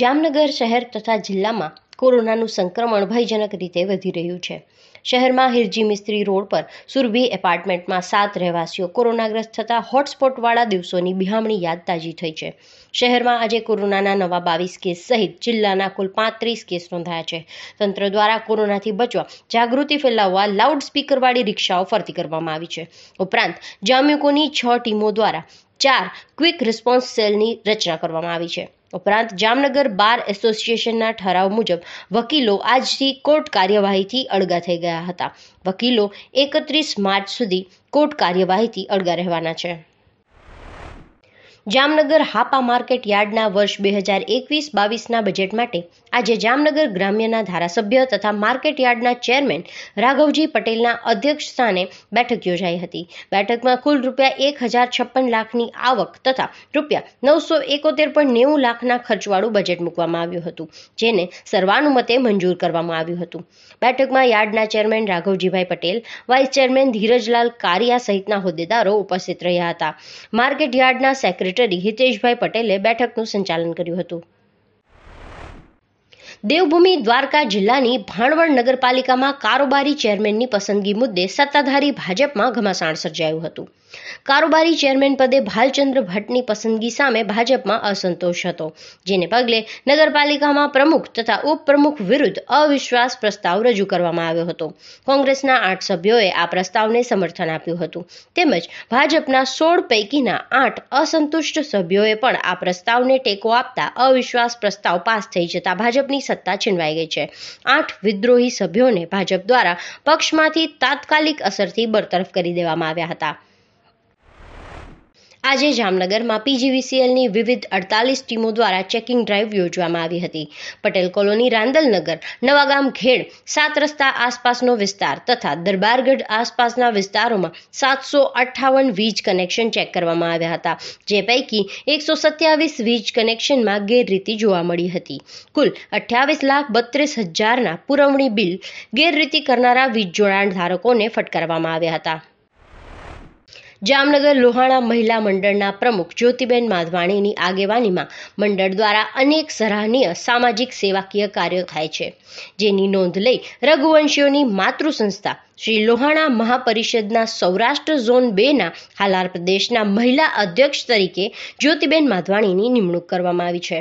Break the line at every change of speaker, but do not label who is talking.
જામનગર શહેર તથા જિલ્લામાં કોરોનાનું સંક્રમણ ભયજનક રીતે વધી રહ્યું છે શહેરમાં હિરજી મિસ્ત્રી રોડ પર સુરભી એપાર્ટમેન્ટમાં સાત રહેવાસીઓ કોરોનાગ્રસ્ત થતાં હોટસ્પોટવાળા દિવસોની બિહામણી યાદ તાજી થઈ છે શહેરમાં આજે કોરોનાના નવા બાવીસ કેસ સહિત જિલ્લાના કુલ પાંત્રીસ કેસ નોંધાયા છે તંત્ર દ્વારા કોરોનાથી બચવા જાગૃતિ ફેલાવવા લાઉડ સ્પીકરવાળી રિક્ષાઓ ફરતી કરવામાં આવી છે ઉપરાંત જામ્યુકોની છ ટીમો દ્વારા ચાર ક્વિક રિસ્પોન્સ સેલની રચના કરવામાં આવી છે ઉપરાંત જામનગર બાર એસોસિએશનના ઠરાવ મુજબ વકીલો આજથી કોર્ટ કાર્યવાહીથી અળગા થઈ ગયા રહ્યા હતા વકીલો એકત્રીસ માર્ચ સુધી કોર્ટ કાર્યવાહીથી અળગા રહેવાના છે જામનગર હાપા માર્કેટ યાર્ડના વર્ષ બે હજાર એકવીસ બાવીસના બજેટ માટે આજે જામનગર ગ્રામ્યના ધારાસભ્ય તથા માર્કેટ યાર્ડના ચેરમેન રાઘવજી પટેલના અધ્યક્ષ સ્થાને બેઠક યોજાઈ હતી બેઠકમાં કુલ રૂપિયા એક હજાર છપ્પન લાખની આવક તથા રૂપિયા નવસો એકોતેર પોઈન્ટ નેવું લાખના ખર્ચવાળું બજેટ મૂકવામાં આવ્યું હતું જેને સર્વાનુમતે મંજૂર કરવામાં આવ્યું હતું બેઠકમાં યાર્ડના chairman Raghavjibhai Patel vice chairman Dhirajlal Kariya સહિતના હોદ્દેદારો ઉપસ્થિત રહ્યા હતા માર્કેટ યાર્ડના સેક્રેટરી સેક્રેટરી હિતેશભાઈ પટેલે બેઠકનું સંચાલન કર્યું હતું દેવભૂમિ દ્વારકા જિલ્લાની ભાણવડ નગરપાલિકામાં કારોબારી ચેરમેનની પસંદગી મુદ્દે સત્તાધારી ભાજપમાં ઘમાસાણ સર્જાયું હતું કારોબારી ચેરમેન પદે ભાલચંદ્ર ભટ્ટની પસંદગી સામે ભાજપમાં અસંતોષ હતો જેને પગલે નગરપાલિકામાં પ્રમુખ તથા ઉપપ્રમુખ વિરુદ્ધ અવિશ્વાસ પ્રસ્તાવ રજૂ કરવામાં આવ્યો હતો કોંગ્રેસના આઠ સભ્યોએ આ પ્રસ્તાવને સમર્થન આપ્યું હતું તેમજ ભાજપના સોળ પૈકીના આઠ અસંતુષ્ટ સભ્યોએ પણ આ પ્રસ્તાવને ટેકો આપતા અવિશ્વાસ પ્રસ્તાવ પાસ થઈ જતા ભાજપની સત્તા છીનવાઈ ગઈ છે આઠ વિદ્રોહી સભ્યોને ભાજપ દ્વારા પક્ષમાંથી તાત્કાલિક અસરથી બરતરફ કરી દેવામાં આવ્યા હતા આજે જામનગરમાં પીજીવીસીએલની વિવિધ અડતાલીસ ટીમો દ્વારા ચેકિંગ ડ્રાઈવ યોજવામાં આવી હતી પટેલ કોલોની રાંદલનગર નવાગામ ખેડ સાત રસ્તા આસપાસનો વિસ્તાર તથા દરબારગઢ આસપાસના વિસ્તારોમાં સાતસો અઠ્ઠાવન વીજ કનેક્શન ચેક કરવામાં આવ્યા હતા જે પૈકી એકસો સત્યાવીસ વીજ કનેક્શનમાં ગેરરીતિ જોવા મળી હતી કુલ અઠ્યાવીસ લાખ બત્રીસ હજારના પુરવણી બિલ ગેરરીતિ કરનારા વીજ જોડાણ ધારકોને ફટકારવામાં આવ્યા હતા જામનગર લોહાણા મહિલા મંડળના પ્રમુખ જ્યોતિબેન માધવાણીની આગેવાનીમાં મંડળ દ્વારા અનેક સરાહનીય સામાજિક સેવાકીય કાર્યો થાય છે જેની નોંધ લઈ રઘુવંશીઓની માતૃ સંસ્થા શ્રી લોહાણા મહાપરિષદના સૌરાષ્ટ્ર ઝોન બે ના હાલાર પ્રદેશના મહિલા અધ્યક્ષ તરીકે જ્યોતિબેન માધવાણીની નિમણૂક કરવામાં આવી છે